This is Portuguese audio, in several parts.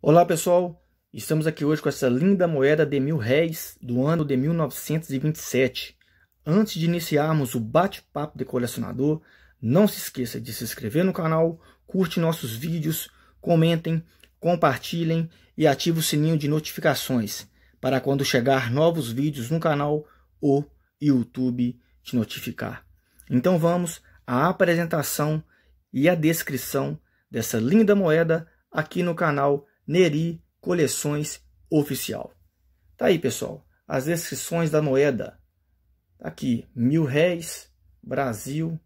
Olá pessoal, estamos aqui hoje com essa linda moeda de mil réis do ano de 1927. Antes de iniciarmos o bate-papo de colecionador, não se esqueça de se inscrever no canal, curte nossos vídeos, comentem, compartilhem e ative o sininho de notificações para quando chegar novos vídeos no canal, o YouTube te notificar. Então vamos à apresentação e à descrição dessa linda moeda aqui no canal Neri Coleções Oficial. Tá aí, pessoal. As descrições da moeda. Tá aqui, mil réis, Brasil.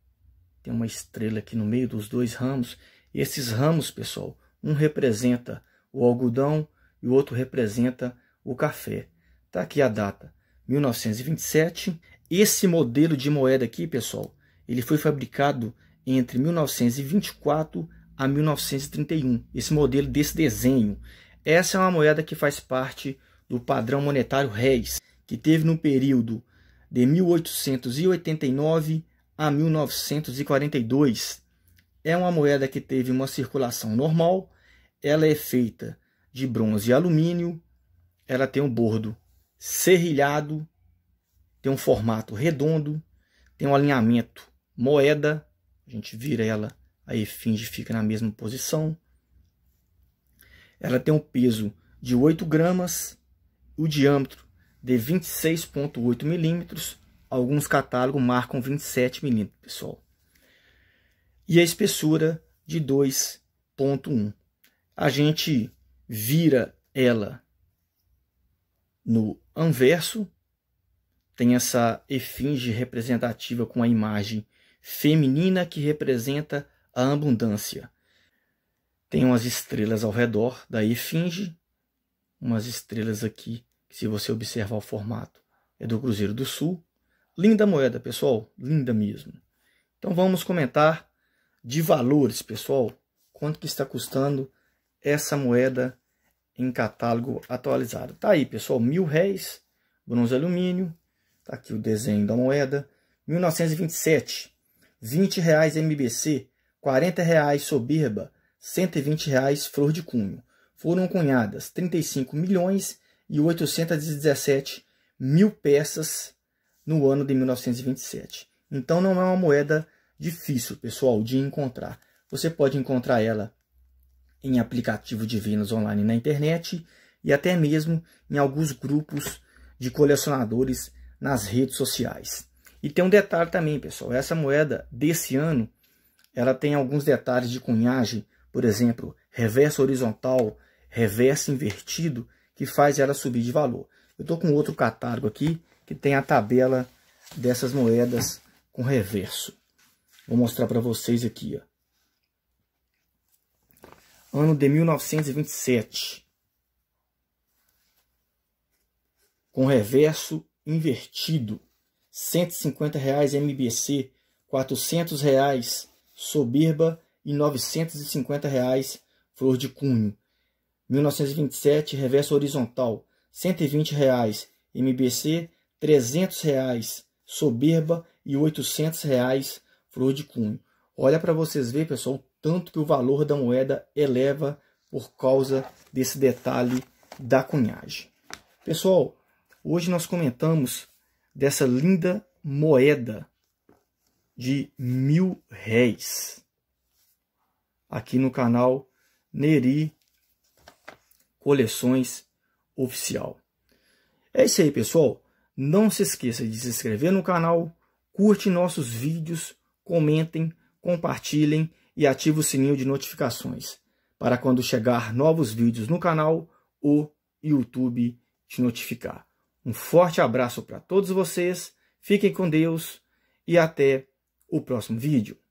Tem uma estrela aqui no meio dos dois ramos. Esses ramos, pessoal, um representa o algodão e o outro representa o café. Tá aqui a data, 1927. Esse modelo de moeda aqui, pessoal, ele foi fabricado entre 1924 a 1931, esse modelo desse desenho. Essa é uma moeda que faz parte do padrão monetário Reis, que teve no período de 1889 a 1942. É uma moeda que teve uma circulação normal, ela é feita de bronze e alumínio, ela tem um bordo serrilhado, tem um formato redondo, tem um alinhamento moeda, a gente vira ela a finge fica na mesma posição. Ela tem um peso de 8 gramas, o diâmetro de 26,8 milímetros. Alguns catálogos marcam 27 milímetros, pessoal. E a espessura de 2,1. A gente vira ela no anverso, tem essa efinge representativa com a imagem feminina que representa a abundância. Tem umas estrelas ao redor da efinge, umas estrelas aqui, que se você observar o formato, é do Cruzeiro do Sul. Linda moeda, pessoal, linda mesmo. Então vamos comentar de valores, pessoal. Quanto que está custando essa moeda em catálogo atualizado? Tá aí, pessoal, mil réis, bronze alumínio, tá aqui o desenho da moeda. 1927, 20 reais MBC, 40 reais soberba, 120 reais flor de cunho. Foram cunhadas 35 milhões e 817 mil peças no ano de 1927. Então não é uma moeda difícil, pessoal, de encontrar. Você pode encontrar ela em aplicativo de vendas online na internet e até mesmo em alguns grupos de colecionadores nas redes sociais. E tem um detalhe também, pessoal, essa moeda desse ano ela tem alguns detalhes de cunhagem, por exemplo, reverso horizontal, reverso invertido, que faz ela subir de valor. Eu estou com outro catálogo aqui, que tem a tabela dessas moedas com reverso. Vou mostrar para vocês aqui. Ó. Ano de 1927. Com reverso invertido. R$ 150,00 reais MBC, R$ 400,00 reais Soberba e R$ 950,00, reais, Flor de Cunho. 1927, Reverso Horizontal, R$ 120,00, reais, MBC, R$ 300,00, reais, Soberba e R$ 800,00, reais, Flor de Cunho. Olha para vocês verem, pessoal, o tanto que o valor da moeda eleva por causa desse detalhe da cunhagem. Pessoal, hoje nós comentamos dessa linda moeda de mil réis. Aqui no canal Neri Coleções Oficial. É isso aí, pessoal. Não se esqueça de se inscrever no canal, curte nossos vídeos, comentem, compartilhem e ative o sininho de notificações para quando chegar novos vídeos no canal, o YouTube te notificar. Um forte abraço para todos vocês, fiquem com Deus e até o próximo vídeo.